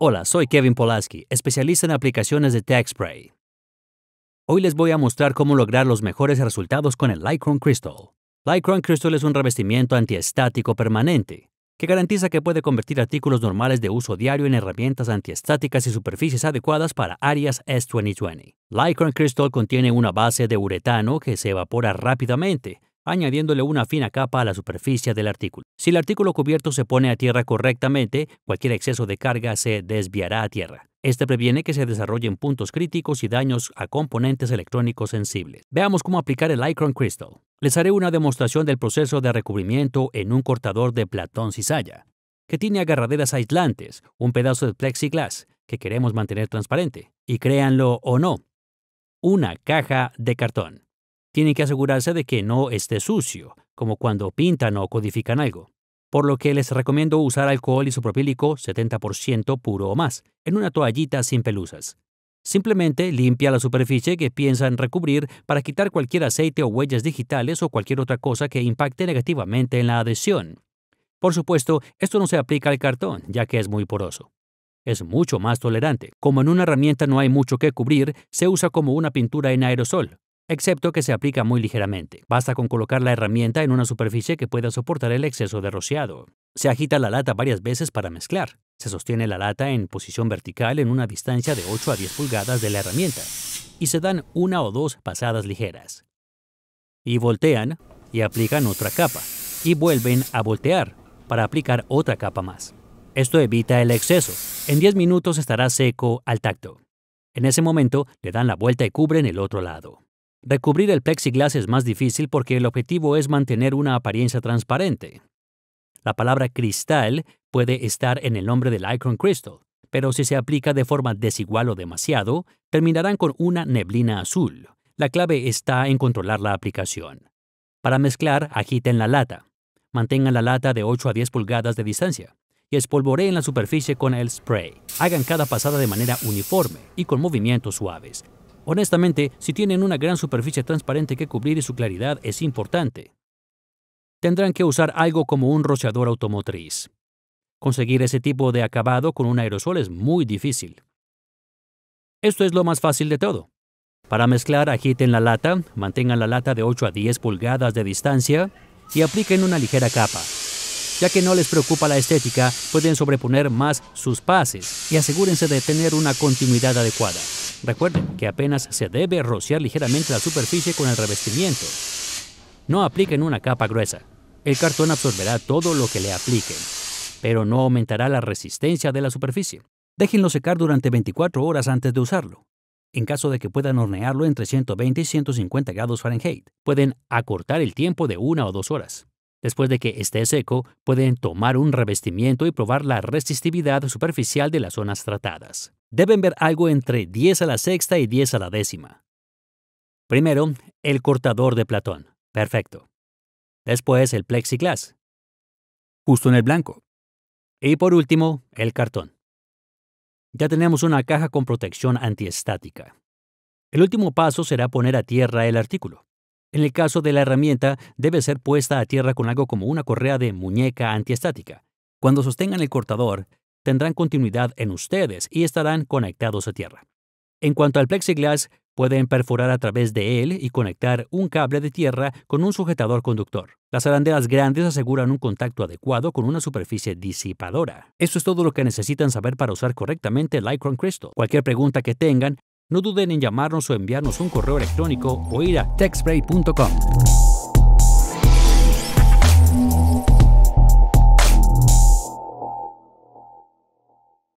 Hola, soy Kevin Polaski, especialista en aplicaciones de TechSpray. Hoy les voy a mostrar cómo lograr los mejores resultados con el Lycron Crystal. Lycron Crystal es un revestimiento antiestático permanente que garantiza que puede convertir artículos normales de uso diario en herramientas antiestáticas y superficies adecuadas para áreas S2020. Lycron Crystal contiene una base de uretano que se evapora rápidamente, añadiéndole una fina capa a la superficie del artículo. Si el artículo cubierto se pone a tierra correctamente, cualquier exceso de carga se desviará a tierra. Este previene que se desarrollen puntos críticos y daños a componentes electrónicos sensibles. Veamos cómo aplicar el Icron Crystal. Les haré una demostración del proceso de recubrimiento en un cortador de platón cizalla, que tiene agarraderas aislantes, un pedazo de plexiglass que queremos mantener transparente, y créanlo o no, una caja de cartón tienen que asegurarse de que no esté sucio, como cuando pintan o codifican algo. Por lo que les recomiendo usar alcohol isopropílico 70% puro o más, en una toallita sin pelusas. Simplemente limpia la superficie que piensan recubrir para quitar cualquier aceite o huellas digitales o cualquier otra cosa que impacte negativamente en la adhesión. Por supuesto, esto no se aplica al cartón, ya que es muy poroso. Es mucho más tolerante. Como en una herramienta no hay mucho que cubrir, se usa como una pintura en aerosol, excepto que se aplica muy ligeramente. Basta con colocar la herramienta en una superficie que pueda soportar el exceso de rociado. Se agita la lata varias veces para mezclar. Se sostiene la lata en posición vertical en una distancia de 8 a 10 pulgadas de la herramienta y se dan una o dos pasadas ligeras. Y voltean y aplican otra capa y vuelven a voltear para aplicar otra capa más. Esto evita el exceso. En 10 minutos estará seco al tacto. En ese momento le dan la vuelta y cubren el otro lado. Recubrir el plexiglas es más difícil porque el objetivo es mantener una apariencia transparente. La palabra cristal puede estar en el nombre del Icon Crystal, pero si se aplica de forma desigual o demasiado, terminarán con una neblina azul. La clave está en controlar la aplicación. Para mezclar, agiten la lata. Mantengan la lata de 8 a 10 pulgadas de distancia y espolvoreen la superficie con el spray. Hagan cada pasada de manera uniforme y con movimientos suaves, Honestamente, si tienen una gran superficie transparente que cubrir y su claridad es importante. Tendrán que usar algo como un rociador automotriz. Conseguir ese tipo de acabado con un aerosol es muy difícil. Esto es lo más fácil de todo. Para mezclar, agiten la lata, mantengan la lata de 8 a 10 pulgadas de distancia y apliquen una ligera capa. Ya que no les preocupa la estética, pueden sobreponer más sus pases y asegúrense de tener una continuidad adecuada. Recuerden que apenas se debe rociar ligeramente la superficie con el revestimiento. No apliquen una capa gruesa. El cartón absorberá todo lo que le apliquen, pero no aumentará la resistencia de la superficie. Déjenlo secar durante 24 horas antes de usarlo. En caso de que puedan hornearlo entre 120 y 150 grados Fahrenheit, pueden acortar el tiempo de una o dos horas. Después de que esté seco, pueden tomar un revestimiento y probar la resistividad superficial de las zonas tratadas deben ver algo entre 10 a la sexta y 10 a la décima. Primero, el cortador de Platón. Perfecto. Después, el plexiglas. Justo en el blanco. Y por último, el cartón. Ya tenemos una caja con protección antiestática. El último paso será poner a tierra el artículo. En el caso de la herramienta, debe ser puesta a tierra con algo como una correa de muñeca antiestática. Cuando sostengan el cortador, tendrán continuidad en ustedes y estarán conectados a tierra. En cuanto al plexiglas, pueden perforar a través de él y conectar un cable de tierra con un sujetador conductor. Las arandelas grandes aseguran un contacto adecuado con una superficie disipadora. Eso es todo lo que necesitan saber para usar correctamente el Icron Crystal. Cualquier pregunta que tengan, no duden en llamarnos o enviarnos un correo electrónico o ir a techspray.com.